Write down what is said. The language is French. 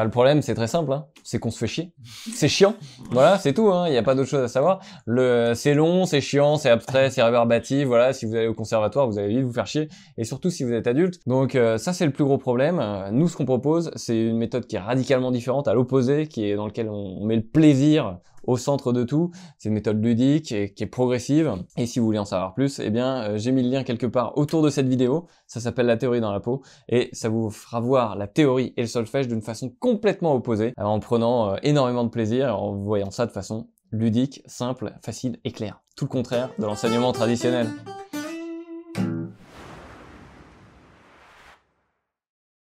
Bah, le problème, c'est très simple, hein. c'est qu'on se fait chier. C'est chiant. Voilà, c'est tout, hein. il n'y a pas d'autre chose à savoir. Le, c'est long, c'est chiant, c'est abstrait, c'est réverbatif. Voilà, si vous allez au conservatoire, vous allez vite vous faire chier. Et surtout si vous êtes adulte. Donc, euh, ça, c'est le plus gros problème. Euh, nous, ce qu'on propose, c'est une méthode qui est radicalement différente, à l'opposé, qui est dans lequel on met le plaisir au centre de tout. C'est une méthode ludique et qui est progressive. Et si vous voulez en savoir plus, eh bien, euh, j'ai mis le lien quelque part autour de cette vidéo. Ça s'appelle la théorie dans la peau et ça vous fera voir la théorie et le solfège d'une façon complètement opposée euh, en prenant euh, énormément de plaisir en voyant ça de façon ludique, simple, facile et claire. Tout le contraire de l'enseignement traditionnel.